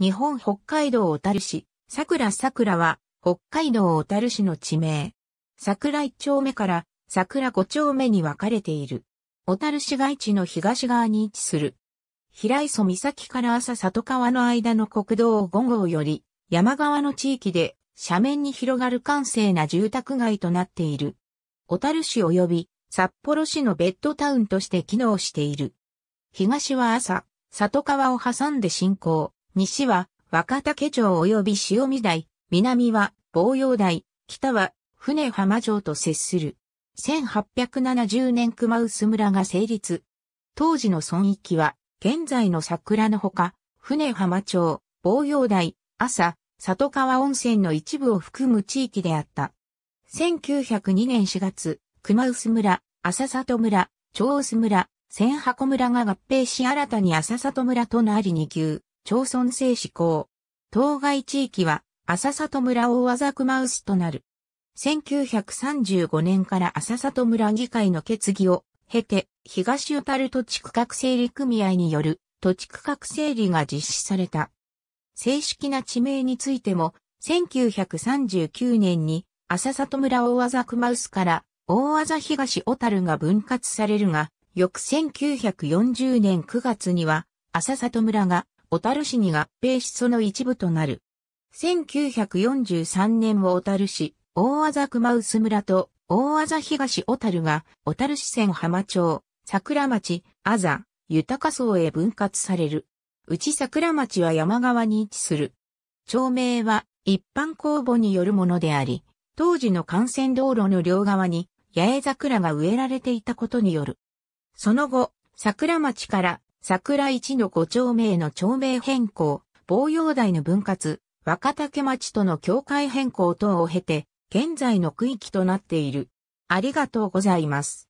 日本北海道小樽市、桜桜は、北海道小樽市の地名。桜一丁目から桜五丁目に分かれている。小樽市街地の東側に位置する。平磯岬から朝里川の間の国道5号より、山側の地域で、斜面に広がる閑静な住宅街となっている。小樽市及び札幌市のベッドタウンとして機能している。東は朝、里川を挟んで進行。西は若竹町及び潮見台、南は防洋台、北は船浜城と接する。1870年熊薄村が成立。当時の村域は、現在の桜のほか、船浜町、防洋台、朝、里川温泉の一部を含む地域であった。1902年4月、熊薄村、浅里村、長薄村、千箱村が合併し新たに浅里村となり二級。町村制施行。当該地域は、浅里村大和熊スとなる。1935年から浅里村議会の決議を経て、東小樽土地区画整理組合による土地区画整理が実施された。正式な地名についても、1939年に浅里村大和熊スから大和東小樽が分割されるが、翌1940年9月には浅里村が小樽市に合併しその一部となる。1943年は小樽市、大和熊薄村と大和東小樽が小樽市線浜町、桜町、あざ、豊層へ分割される。内桜町は山側に位置する。町名は一般公募によるものであり、当時の幹線道路の両側に八重桜が植えられていたことによる。その後、桜町から桜一の五丁目への町名変更、防洋台の分割、若竹町との境界変更等を経て、現在の区域となっている。ありがとうございます。